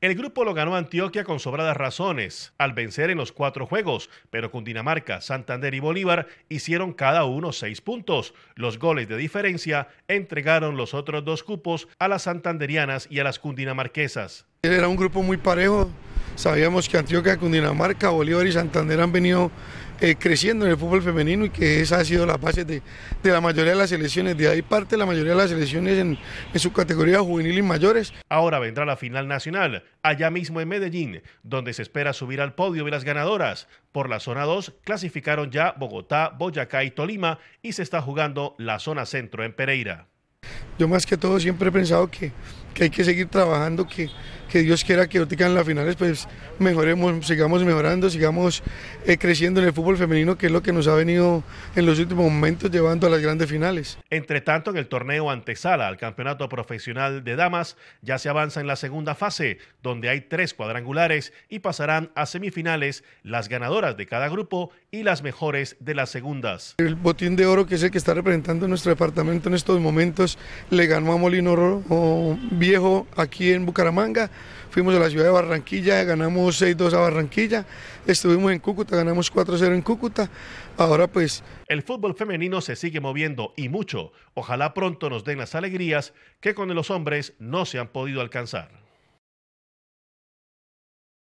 El grupo lo ganó Antioquia con sobradas razones, al vencer en los cuatro juegos, pero Cundinamarca, Santander y Bolívar hicieron cada uno seis puntos. Los goles de diferencia entregaron los otros dos cupos a las santanderianas y a las cundinamarquesas. Era un grupo muy parejo, Sabíamos que Antioquia, Cundinamarca, Bolívar y Santander han venido eh, creciendo en el fútbol femenino y que esa ha sido la base de, la mayoría de las selecciones. De ahí parte la mayoría de las selecciones en, en su categoría juvenil y mayores. Ahora vendrá la final nacional, allá mismo en Medellín, donde se espera subir al podio de las ganadoras. Por la zona 2 clasificaron ya Bogotá, Boyacá y Tolima y se está jugando la zona centro en Pereira. Yo más que todo siempre he pensado que que hay que seguir trabajando, que, que Dios quiera que en las finales pues mejoremos, sigamos mejorando, sigamos eh, creciendo en el fútbol femenino, que es lo que nos ha venido en los últimos momentos llevando a las grandes finales. Entre tanto, en el torneo antesala al Campeonato Profesional de Damas, ya se avanza en la segunda fase, donde hay tres cuadrangulares y pasarán a semifinales las ganadoras de cada grupo y las mejores de las segundas. El botín de oro, que es el que está representando nuestro departamento en estos momentos, le ganó a Molino Oro. Viejo aquí en Bucaramanga, fuimos a la ciudad de Barranquilla, ganamos 6-2 a Barranquilla, estuvimos en Cúcuta, ganamos 4-0 en Cúcuta, ahora pues... El fútbol femenino se sigue moviendo y mucho, ojalá pronto nos den las alegrías que con los hombres no se han podido alcanzar.